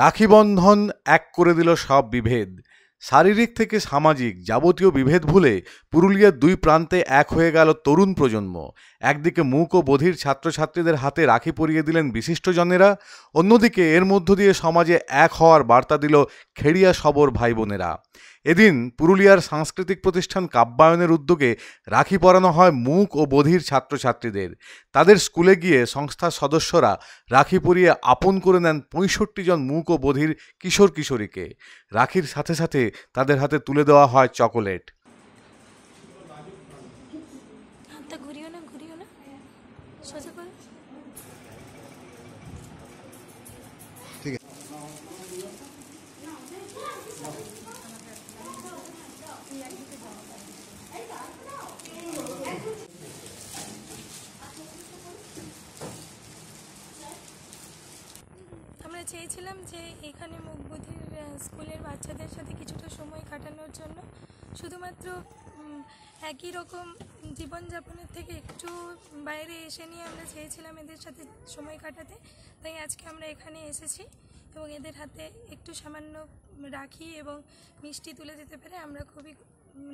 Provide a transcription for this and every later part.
রাখিবন্ধন এক করে দিল সব বিভেদ শারীরিক থেকে সামাজিক যাবতীয় বিভেদ ভুলে পুরুলিয়ার দুই প্রান্তে এক হয়ে গেল তরুণ প্রজন্ম একদিকে মুখ ও বধির ছাত্রছাত্রীদের হাতে রাখি পরিয়ে দিলেন বিশিষ্টজনেরা অন্যদিকে এর মধ্য দিয়ে সমাজে এক হওয়ার বার্তা দিল খেড়িয়া সবর ভাই বোনেরা এদিন পুরুলিয়ার সাংস্কৃতিক প্রতিষ্ঠান কাব্যায়নের উদ্যোগে রাখি পরানো হয় মূক ও বধির ছাত্রছাত্রীদের তাদের স্কুলে গিয়ে সংস্থার সদস্যরা রাখি পরিয়ে আপন করে নেন পঁয়ষট্টি জন মূক ও বধির কিশোর কিশোরীকে রাখির সাথে সাথে তাদের হাতে তুলে দেওয়া হয় চকোলেট আমরা চেয়েছিলাম যে এখানে মুখবধির স্কুলের বাচ্চাদের সাথে কিছুটা সময় কাটানোর জন্য শুধুমাত্র একই রকম জীবনযাপনের থেকে একটু বাইরে এসে নিয়ে আমরা চেয়েছিলাম এদের সাথে সময় কাটাতে তাই আজকে আমরা এখানে এসেছি এবং এদের হাতে একটু সামান্য রাখি এবং মিষ্টি তুলে দিতে পেরে আমরা খুবই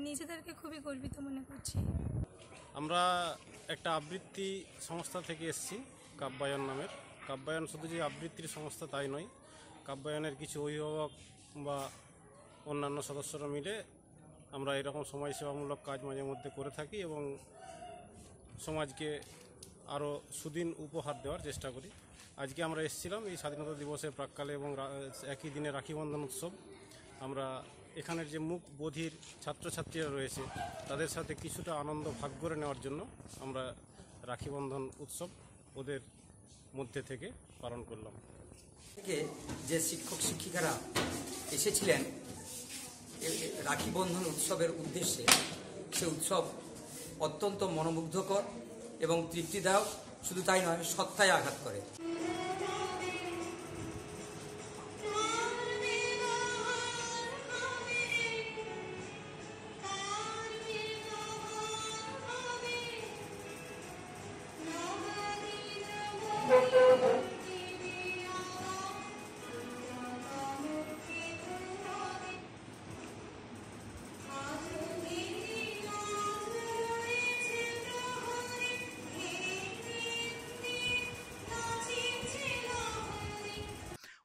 নিজেদেরকে খুবই গর্বিত মনে করছি আমরা একটা আবৃত্তি সংস্থা থেকে এসেছি কাব্যায়ন নামের কাব্যায়ন শুধু যে আবৃত্তির সংস্থা তাই নয় কাব্যায়নের কিছু অভিভাবক বা অন্যান্য সদস্যরা মিলে আমরা এরকম সমাজসেবামূলক কাজ মাঝে মধ্যে করে থাকি এবং সমাজকে আরও সুদিন উপহার দেওয়ার চেষ্টা করি আজকে আমরা এসেছিলাম এই স্বাধীনতা দিবসের প্রাককালে এবং একই দিনে রাখি বন্ধন উৎসব আমরা এখানের যে মুখ বধির ছাত্রছাত্রীরা রয়েছে তাদের সাথে কিছুটা আনন্দ ভাগ করে নেওয়ার জন্য আমরা রাখি বন্ধন উৎসব ওদের মধ্যে থেকে পালন করলাম থেকে যে শিক্ষক শিক্ষিকারা এসেছিলেন রাখি বন্ধন উৎসবের উদ্দেশ্যে সে উৎসব অত্যন্ত মনোমুগ্ধকর এবং তৃপ্তি দাও শুধু তাই নয় সত্তায় আঘাত করে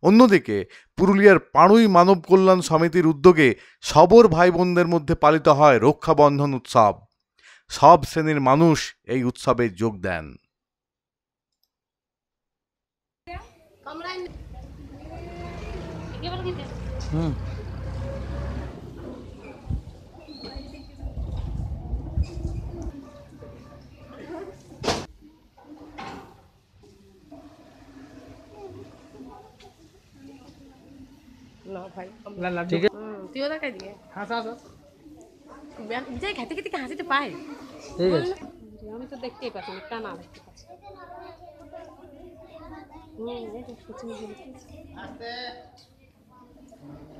অন্যদিকে পুরুলিয়ার পাড়ুই মানব কল্যাণ সমিতির উদ্যোগে সবর ভাই বোনদের মধ্যে পালিত হয় রক্ষাবন্ধন উৎসব সব শ্রেণীর মানুষ এই উৎসবে যোগ দেন হুম না ভাই ঠিক আছে তুইও তাকাই দিকে হাসা হাসা যাই খাইতে খেতে হাসিতে পাই ঠিক